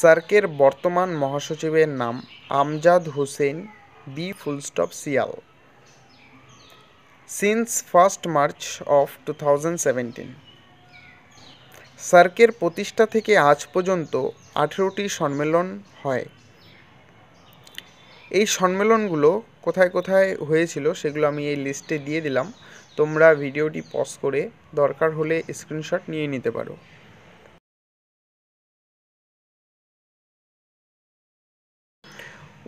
সার্কের বর্তমান মহাসচিবের নাম Amjad Hossain B full stop Sial since first March of two thousand সার্কের প্রতিষ্ঠা থেকে আজ পর্যন্ত আঠেরোটি সম্মেলন হয় এই সম্মেলনগুলো কোথায় কোথায় হয়েছিল সেগুলো আমি এই লিস্টে দিয়ে দিলাম তোমরা ভিডিওটি পজ করে দরকার হলে স্ক্রিনশট নিয়ে নিতে পারো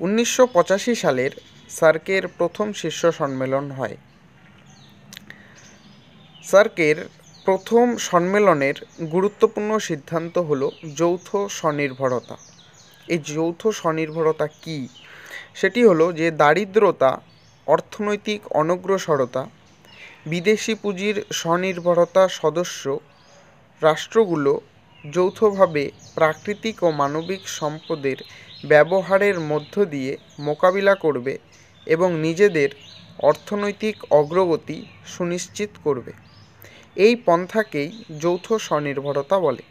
উনিশশো সালের সার্কের প্রথম শীর্ষ সম্মেলন হয় সার্কের প্রথম সম্মেলনের গুরুত্বপূর্ণ সিদ্ধান্ত হল যৌথ স্বনির্ভরতা এই যৌথ স্বনির্ভরতা কি সেটি হলো যে দারিদ্রতা অর্থনৈতিক অনগ্রসরতা বিদেশি পুঁজির স্বনির্ভরতা সদস্য রাষ্ট্রগুলো যৌথভাবে প্রাকৃতিক ও মানবিক সম্পদের ব্যবহারের মধ্য দিয়ে মোকাবিলা করবে এবং নিজেদের অর্থনৈতিক অগ্রগতি সুনিশ্চিত করবে এই পন্থাকেই যৌথ স্বনির্ভরতা বলে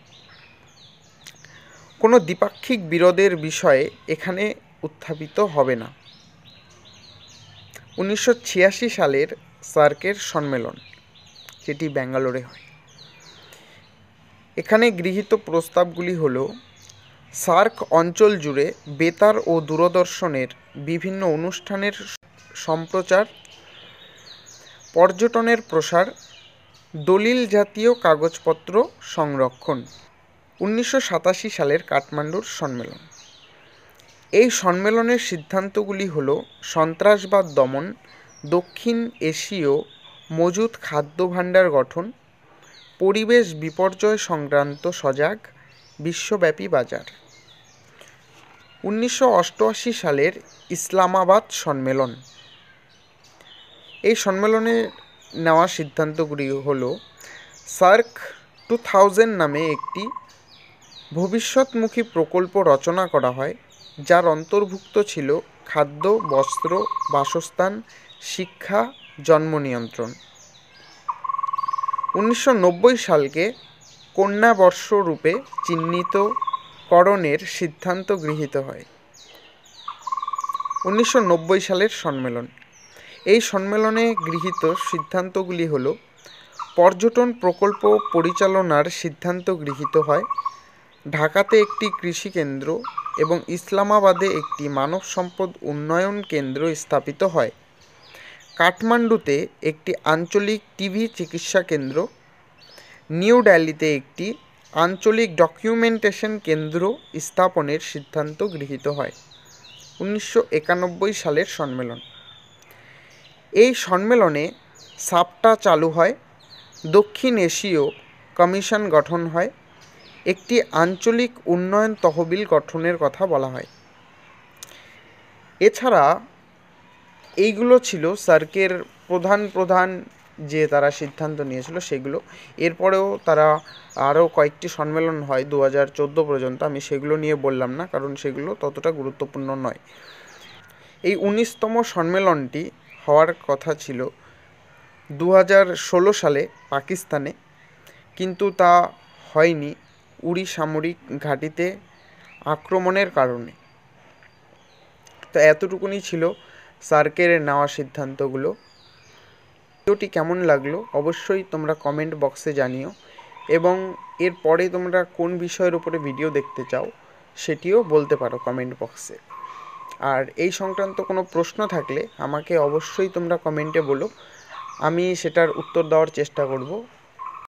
কোনো দ্বিপাক্ষিক বিরোধের বিষয়ে এখানে উত্থাপিত হবে না উনিশশো সালের সার্কের সম্মেলন যেটি ব্যাঙ্গালোরে হয় এখানে গৃহীত প্রস্তাবগুলি হলো সার্ক অঞ্চল জুড়ে বেতার ও দূরদর্শনের বিভিন্ন অনুষ্ঠানের সম্প্রচার পর্যটনের প্রসার দলিল জাতীয় কাগজপত্র সংরক্ষণ উনিশশো সালের কাঠমান্ডুর সম্মেলন এই সম্মেলনের সিদ্ধান্তগুলি হল সন্ত্রাসবাদ দমন দক্ষিণ এশীয় মজুত খাদ্য ভাণ্ডার গঠন পরিবেশ বিপর্যয় সংক্রান্ত সজাগ বিশ্বব্যাপী বাজার উনিশশো সালের ইসলামাবাদ সম্মেলন এই সম্মেলনে নেওয়া সিদ্ধান্তগুলি হল সার্ক টু থাউজেন্ড নামে একটি ভবিষ্যৎমুখী প্রকল্প রচনা করা হয় যার অন্তর্ভুক্ত ছিল খাদ্য বস্ত্র বাসস্থান শিক্ষা জন্ম নিয়ন্ত্রণ উনিশশো সালকে কন্যাবর্ষ রূপে চিহ্নিতকরণের সিদ্ধান্ত গৃহীত হয় উনিশশো সালের সম্মেলন এই সম্মেলনে গৃহীত সিদ্ধান্তগুলি হল পর্যটন প্রকল্প পরিচালনার সিদ্ধান্ত গৃহীত হয় ঢাকাতে একটি কৃষি কেন্দ্র এবং ইসলামাবাদে একটি মানব সম্পদ উন্নয়ন কেন্দ্র স্থাপিত হয় কাঠমান্ডুতে একটি আঞ্চলিক টিভি চিকিৎসা কেন্দ্র নিউ দিল্লিতে একটি আঞ্চলিক ডকুমেন্টেশন কেন্দ্র স্থাপনের সিদ্ধান্ত গৃহীত হয় উনিশশো সালের সম্মেলন এই সম্মেলনে সাপটা চালু হয় দক্ষিণ এশীয় কমিশন গঠন হয় একটি আঞ্চলিক উন্নয়ন তহবিল গঠনের কথা বলা হয় এছাড়া এইগুলো ছিল সার্কের প্রধান প্রধান যে তারা সিদ্ধান্ত নিয়েছিল সেগুলো এরপরেও তারা আরও কয়েকটি সম্মেলন হয় দু হাজার চোদ্দো পর্যন্ত আমি সেগুলো নিয়ে বললাম না কারণ সেগুলো ততটা গুরুত্বপূর্ণ নয় এই উনিশতম সম্মেলনটি হওয়ার কথা ছিল দু সালে পাকিস্তানে কিন্তু তা হয়নি উড়ি সামরিক ঘাঁটিতে আক্রমণের কারণে তো এতটুকুনি ছিল সার্কের নেওয়া সিদ্ধান্তগুলো ভিডিওটি কেমন লাগলো অবশ্যই তোমরা কমেন্ট বক্সে জানিও এবং এরপরে তোমরা কোন বিষয়ের উপরে ভিডিও দেখতে চাও সেটিও বলতে পারো কমেন্ট বক্সে আর এই সংক্রান্ত কোনো প্রশ্ন থাকলে আমাকে অবশ্যই তোমরা কমেন্টে বলো আমি সেটার উত্তর দেওয়ার চেষ্টা করব